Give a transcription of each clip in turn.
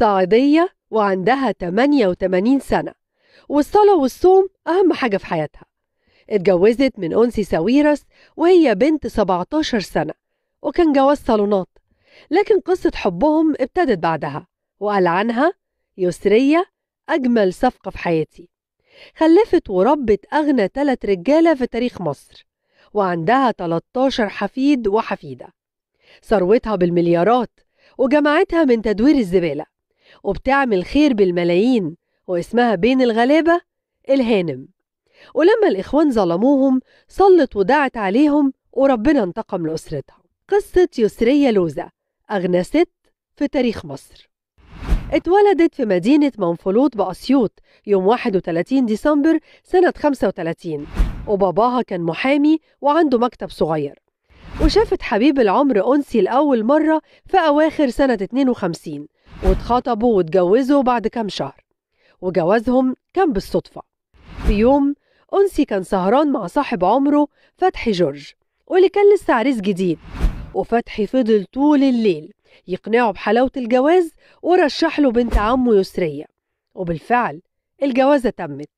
صعيدية وعندها 88 سنة والصلاة والصوم أهم حاجة في حياتها اتجوزت من أنسي ساويرس وهي بنت 17 سنة وكان جواز صالونات لكن قصة حبهم ابتدت بعدها وقال عنها يسرية أجمل صفقة في حياتي خلفت وربت أغنى ثلاث رجالة في تاريخ مصر وعندها 13 حفيد وحفيدة ثروتها بالمليارات وجمعتها من تدوير الزبالة وبتعمل خير بالملايين واسمها بين الغلابة الهانم ولما الإخوان ظلموهم صلت ودعت عليهم وربنا انتقم لأسرتها قصة يسرية لوزة أغنى ست في تاريخ مصر اتولدت في مدينة منفلوط بأسيوط يوم 31 ديسمبر سنة 35 وباباها كان محامي وعنده مكتب صغير وشافت حبيب العمر أنسي لأول مرة في أواخر سنة 52 واتخطبوا واتجوزوا بعد كام شهر وجوازهم كان بالصدفة في يوم أنسي كان سهران مع صاحب عمره فتحي جورج واللي كان لسه عريس جديد وفتحي فضل طول الليل يقنعه بحلاوة الجواز ورشح له بنت عمه يسرية وبالفعل الجوازة تمت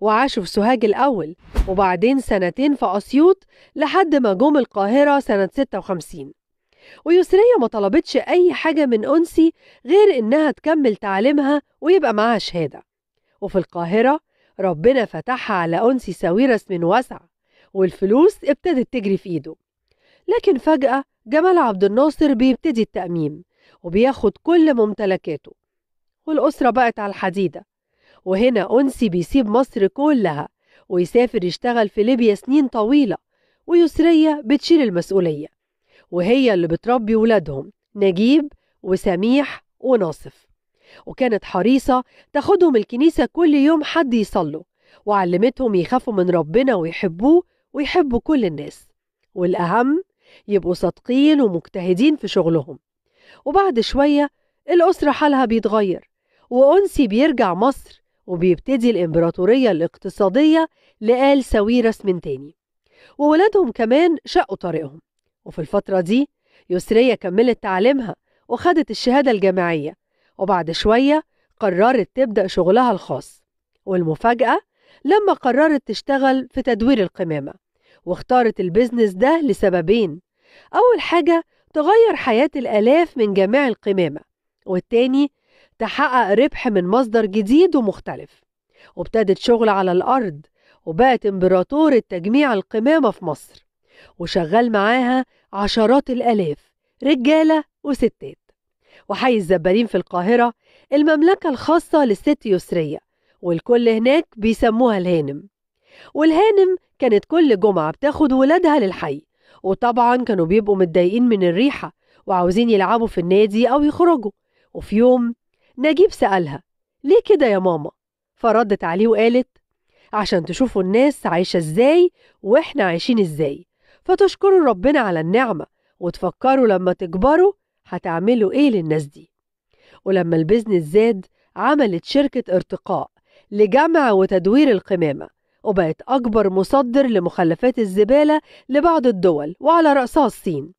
وعاشوا في سوهاج الأول وبعدين سنتين في أسيوط لحد ما جم القاهرة سنة 56 ويسرية ما طلبتش أي حاجة من أنسي غير إنها تكمل تعليمها ويبقى معاها شهادة وفي القاهرة ربنا فتحها على أنسي ساويرس من وسع والفلوس ابتدت تجري في إيده لكن فجأة جمال عبد الناصر بيبتدي التأميم وبياخد كل ممتلكاته والأسرة بقت على الحديدة وهنا أنسي بيسيب مصر كلها ويسافر يشتغل في ليبيا سنين طويلة ويسرية بتشيل المسؤولية وهي اللي بتربي ولادهم نجيب وسميح وناصف وكانت حريصة تاخدهم الكنيسة كل يوم حد يصلوا وعلمتهم يخافوا من ربنا ويحبوه ويحبوا كل الناس والأهم يبقوا صادقين ومجتهدين في شغلهم وبعد شوية الأسرة حالها بيتغير وأنسي بيرجع مصر وبيبتدي الإمبراطورية الاقتصادية لآل ساويرس من تاني وولادهم كمان شقوا طريقهم وفي الفترة دي يسرية كملت تعليمها وخدت الشهادة الجامعية وبعد شوية قررت تبدأ شغلها الخاص والمفاجأة لما قررت تشتغل في تدوير القمامة واختارت البيزنس ده لسببين أول حاجة تغير حياة الآلاف من جميع القمامة والتاني تحقق ربح من مصدر جديد ومختلف وابتدت شغل على الأرض وبقت إمبراطورة تجميع القمامة في مصر وشغال معاها عشرات الآلاف رجالة وستات وحي الزبالين في القاهرة المملكة الخاصة للست يسرية والكل هناك بيسموها الهانم والهانم كانت كل جمعة بتاخد ولادها للحي وطبعا كانوا بيبقوا متضايقين من الريحة وعاوزين يلعبوا في النادي أو يخرجوا وفي يوم نجيب سألها ليه كده يا ماما فردت عليه وقالت عشان تشوفوا الناس عايشة ازاي واحنا عايشين ازاي فتشكروا ربنا على النعمة وتفكروا لما تكبروا هتعملوا ايه للناس دي ولما البزنس زاد عملت شركة ارتقاء لجمع وتدوير القمامة وبقت أكبر مصدر لمخلفات الزبالة لبعض الدول وعلى رأسها الصين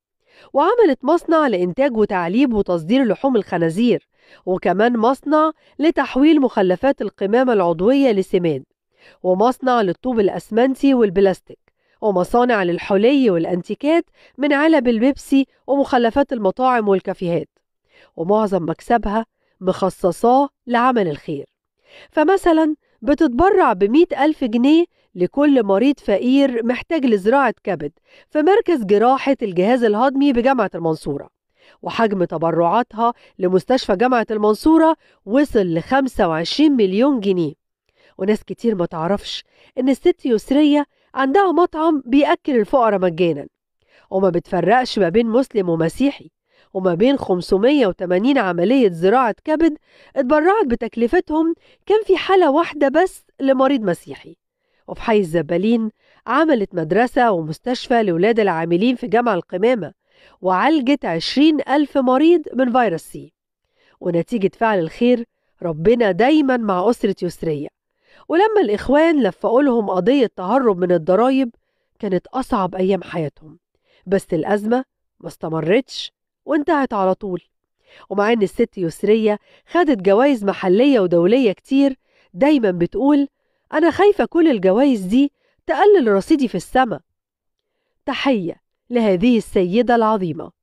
وعملت مصنع لإنتاج وتعليب وتصدير لحوم الخنازير وكمان مصنع لتحويل مخلفات القمامة العضوية لسماد ومصنع للطوب الأسمنتي والبلاستيك ومصانع للحلي والأنتيكات من علب البيبسي ومخلفات المطاعم والكافيهات ومعظم مكسبها مخصصاه لعمل الخير فمثلا بتتبرع بمئة ألف جنيه لكل مريض فقير محتاج لزراعة كبد في مركز جراحة الجهاز الهضمي بجامعة المنصورة وحجم تبرعاتها لمستشفى جامعة المنصورة وصل ل 25 مليون جنيه وناس كتير ما تعرفش إن الست يسرية عندها مطعم بيأكل الفقراء مجانا وما بتفرقش ما بين مسلم ومسيحي وما بين 580 عملية زراعة كبد اتبرعت بتكلفتهم كان في حالة واحدة بس لمريض مسيحي وفي حي الزبالين عملت مدرسة ومستشفى لولاد العاملين في جامع القمامة وعالجت 20 ألف مريض من فيروس سي ونتيجة فعل الخير ربنا دايما مع أسرة يسرية ولما الإخوان لفقوا لهم قضية تهرب من الضرايب كانت أصعب أيام حياتهم بس الأزمة ما استمرتش وانتهت على طول ومع إن الست يسرية خدت جوايز محلية ودولية كتير دايما بتقول أنا خايفة كل الجوايز دي تقلل رصيدي في السما تحية لهذه السيدة العظيمة